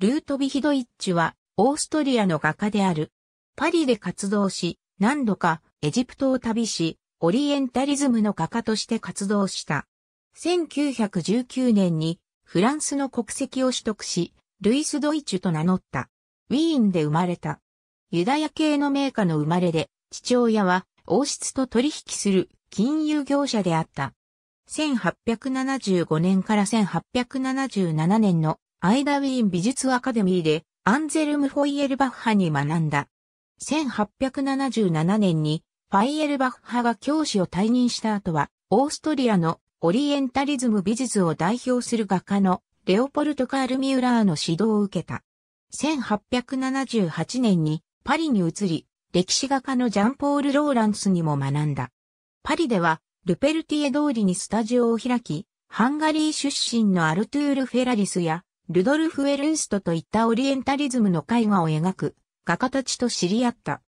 ルートビヒドイッチは、オーストリアの画家である。パリで活動し、何度かエジプトを旅し、オリエンタリズムの画家として活動した。1919年にフランスの国籍を取得し、ルイス・ドイチュと名乗った。ウィーンで生まれた。ユダヤ系の名家の生まれで、父親は王室と取引する金融業者であった。1875年から1877年のアイダウィーン美術アカデミーでアンゼルム・フォイエルバッハに学んだ。1877年にファイエルバッハが教師を退任した後は、オーストリアのオリエンタリズム美術を代表する画家のレオポルト・カール・ミューラーの指導を受けた。1878年にパリに移り、歴史画家のジャンポール・ローランスにも学んだ。パリでは、ルペルティエ通りにスタジオを開き、ハンガリー出身のアルトゥール・フェラリスや、ルドルフ・エルンストといったオリエンタリズムの絵画を描く画家たちと知り合った。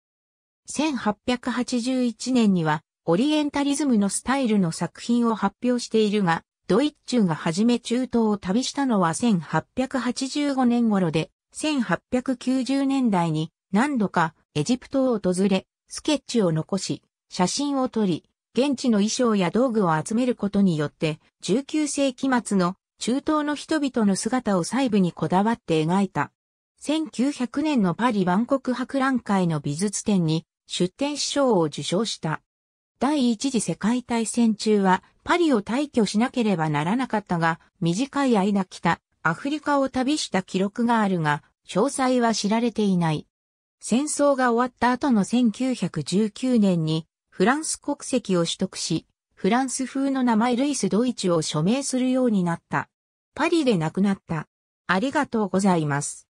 1881年にはオリエンタリズムのスタイルの作品を発表しているが、ドイッチュが初め中東を旅したのは1885年頃で、1890年代に何度かエジプトを訪れ、スケッチを残し、写真を撮り、現地の衣装や道具を集めることによって、19世紀末の中東の人々の姿を細部にこだわって描いた。1900年のパリ万国博覧会の美術展に出展賞を受賞した。第一次世界大戦中はパリを退去しなければならなかったが、短い間北、アフリカを旅した記録があるが、詳細は知られていない。戦争が終わった後の1919年にフランス国籍を取得し、フランス風の名前ルイス・ドイチを署名するようになった。パリで亡くなった。ありがとうございます。